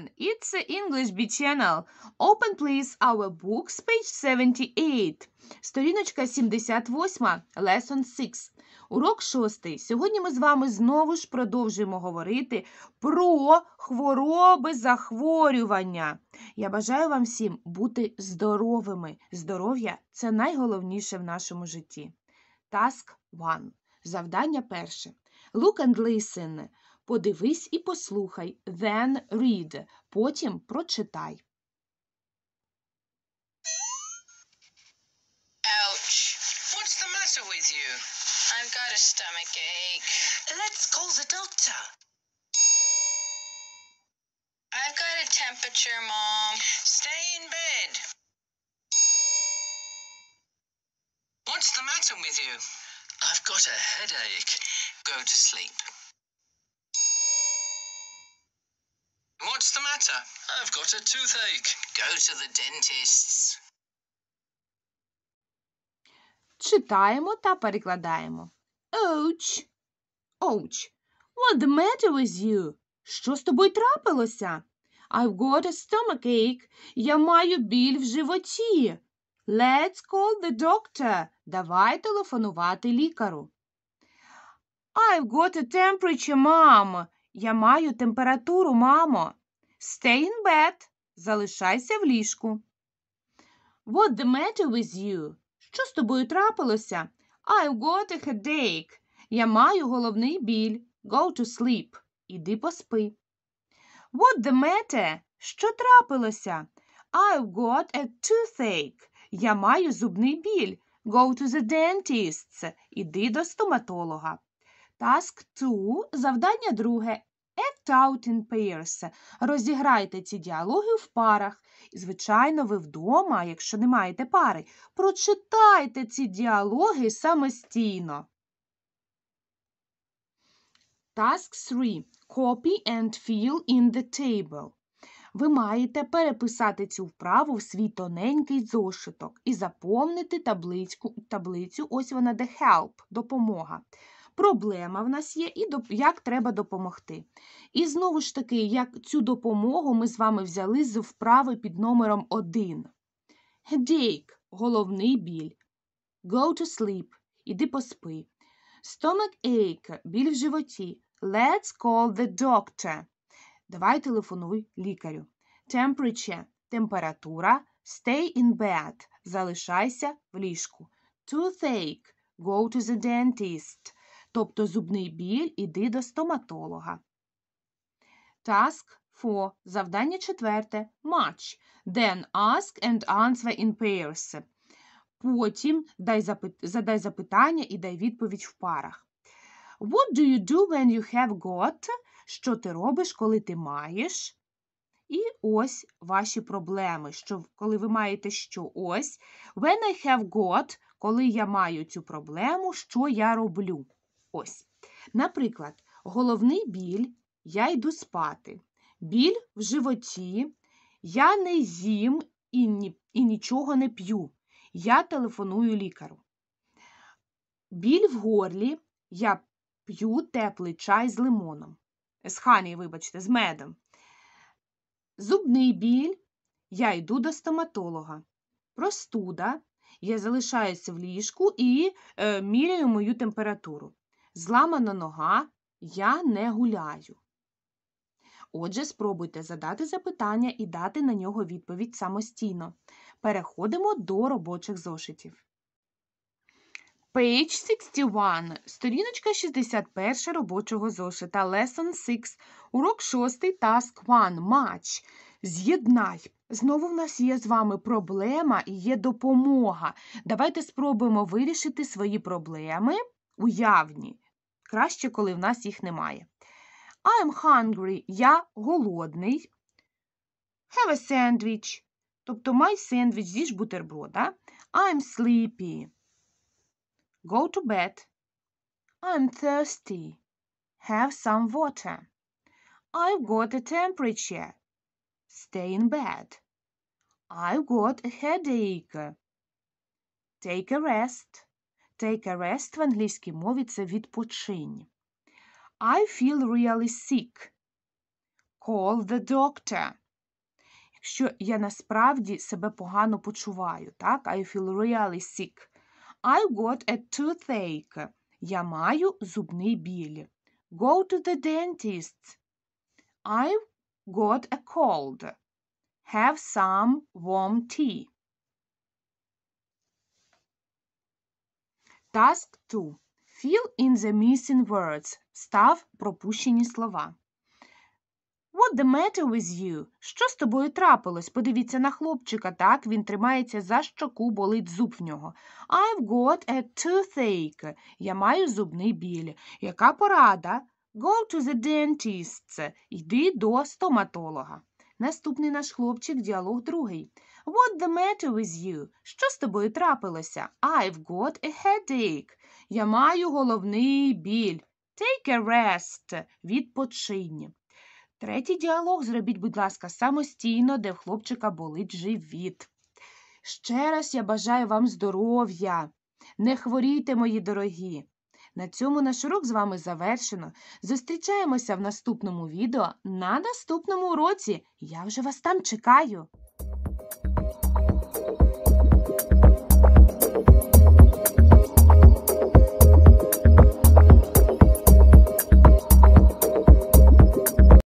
everyone, it's the English B Channel. Open, please, our books, page 78. Сторіночка 78, lesson 6. Урок 6. Сьогодні ми з вами знову ж продовжуємо говорити про хвороби захворювання. Я бажаю вам всім бути здоровими. Здоров'я це найголовніше в нашому житті. Task 1. Завдання перше. Look and listen. Подивись і послухай. Then read. Потім прочитай. Ouch. What's the matter with you? I've got a stomach ache. Let's call the doctor. I've got a temperature, Mom. Stay in bed. What's the matter with you? I've got a headache. Go to sleep. What's the matter? I've got a toothache. Go to the dentist's. Читаємо та перекладаємо. Ouch. Ouch. What the matter with you? Що з тобою трапилося? I've got a stomachache. Я маю біль в животі. Let's call the doctor. Давай телефонувати лікару. I've got a temperature, mom. Я маю температуру, мамо. Stay in bed. Залишайся в ліжку. What the matter with you? Що з тобою трапилося? I've got a headache. Я маю головний біль. Go to sleep. Іди поспи. What the matter? Що трапилося? I've got a toothache. Я маю зубний біль. Go to the dentist. Іди до стоматолога. Task 2. Завдання друге. Act out in pairs. Розіграйте ці діалоги в парах. І, звичайно, ви вдома, якщо не маєте пари, прочитайте ці діалоги самостійно. Task 3. Copy and fill in the table. Ви маєте переписати цю вправу в свій тоненький зошиток і заповнити таблицю, таблицю ось вона, де help, допомога проблема в нас є, і як треба допомогти. І знову ж таки, як цю допомогу ми з вами взяли з вправи під номером 1. Headache – головний біль. Go to sleep іди поспи. Stomach ache – біль в животі. Let's call the doctor. Давай телефонуй лікарю. Temperature – температура. Stay in bed. Залишайся в ліжку. Toothache – go to the dentist. Тобто зубний біль іди до стоматолога. Task 4. Завдання четверте. Match. Then ask and answer in pairs. Потім дай запит... задай запитання і дай відповідь в парах. What do you do when you have got? Що ти робиш, коли ти маєш? І ось ваші проблеми. Що, Коли ви маєте що ось. When I have got, коли я маю цю проблему, що я роблю? Ось. Наприклад, головний біль, я йду спати. Біль в животі, я не їм і, ні, і нічого не п'ю. Я телефоную лікару. Біль в горлі, я п'ю теплий чай з лимоном. З хані, вибачте, з медом. Зубний біль, я йду до стоматолога. Простуда, я залишаюся в ліжку і е, міряю мою температуру. Зламана нога, я не гуляю. Отже, спробуйте задати запитання і дати на нього відповідь самостійно. Переходимо до робочих зошитів. Page 61, сторіночка 61 робочого зошита. Lesson 6. Урок 6. Task 1. Match. З'єднай. Знову в нас є з вами проблема і є допомога. Давайте спробуємо вирішити свої проблеми уявні. Краще, коли в нас їх немає. I'm hungry, я голодний. Have a sandwich. Тобто май сендвіч, з'їж бутерброда. I'm sleepy. Go to bed. I'm thirsty. Have some water. I've got a temperature. Stay in bed. I've got a headache. Take a rest. Take a rest в англійській мові це відпочинь. I feel really sick. Call the doctor. Якщо я насправді себе погано почуваю, так? I feel really sick. I got a toothache. Я маю зубний біль. Go to the dentist. I've got a cold. Have some warm tea. Task 2. Fill in the missing words. Став пропущені слова. What the matter with you? Що з тобою трапилось? Подивіться на хлопчика, так, він тримається за щоку, болить зуб в нього. I've got a toothache. Я маю зубний біль. Яка порада? Go to the dentist. Йди до стоматолога. Наступний наш хлопчик, діалог другий. What the matter with you? Що з тобою трапилося? I've got a headache. Я маю головний біль. Take a rest. Відпочинь. Третій діалог зробіть, будь ласка, самостійно, де в хлопчика болить живіт. Ще раз я бажаю вам здоров'я. Не хворійте, мої дорогі. На цьому наш урок з вами завершено. Зустрічаємося в наступному відео на наступному уроці. Я вже вас там чекаю.